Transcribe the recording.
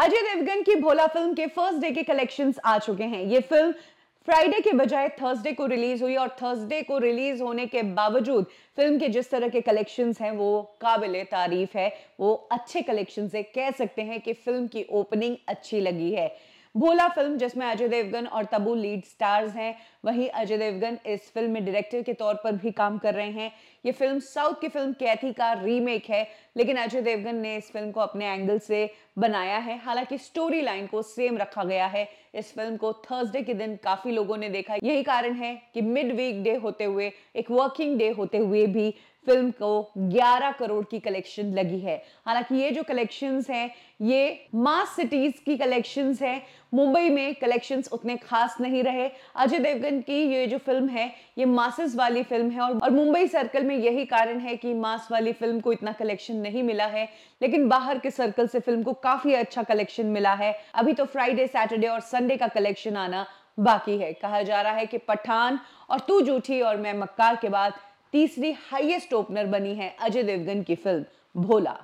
अजय देवगन की भोला फिल्म के first day के कलेक्शंस आ चुके हैं ये फिल्म फ्राइडे के बजाय थर्सडे को रिलीज हुई और थर्सडे को रिलीज होने के बावजूद फिल्म के जिस तरह के कलेक्शंस हैं वो काबिल तारीफ है वो अच्छे कलेक्शन से कह सकते हैं कि फिल्म की ओपनिंग अच्छी लगी है भोला फिल्म जिसमें अजय देवगन और तबू लीड स्टार्स हैं वहीं अजय देवगन इस फिल्म में डायरेक्टर के तौर पर भी काम कर रहे हैं ये फिल्म साउथ की फिल्म कैथी का रीमेक है लेकिन अजय देवगन ने इस फिल्म को अपने एंगल से बनाया है हालांकि स्टोरी लाइन को सेम रखा गया है इस फिल्म को थर्सडे के दिन काफी लोगों ने देखा यही कारण है कि मिड वीक डे होते हुए एक वर्किंग डे होते हुए भी फिल्म को 11 करोड़ की कलेक्शन लगी है हालांकि ये जो कलेक्शंस हैं ये मास सिटीज की कलेक्शंस हैं मुंबई में कलेक्शंस उतने खास नहीं रहे अजय देवगन की ये जो फिल्म है ये मासेस वाली फिल्म है और, और मुंबई सर्कल में यही कारण है कि मास वाली फिल्म को इतना कलेक्शन नहीं मिला है लेकिन बाहर के सर्कल से फिल्म को काफी अच्छा कलेक्शन मिला है अभी तो फ्राइडे सैटरडे और संडे का कलेक्शन आना बाकी है कहा जा रहा है कि पठान और तू जूठी और मैं मक्कार के बाद तीसरी हाईएस्ट ओपनर बनी है अजय देवगन की फिल्म भोला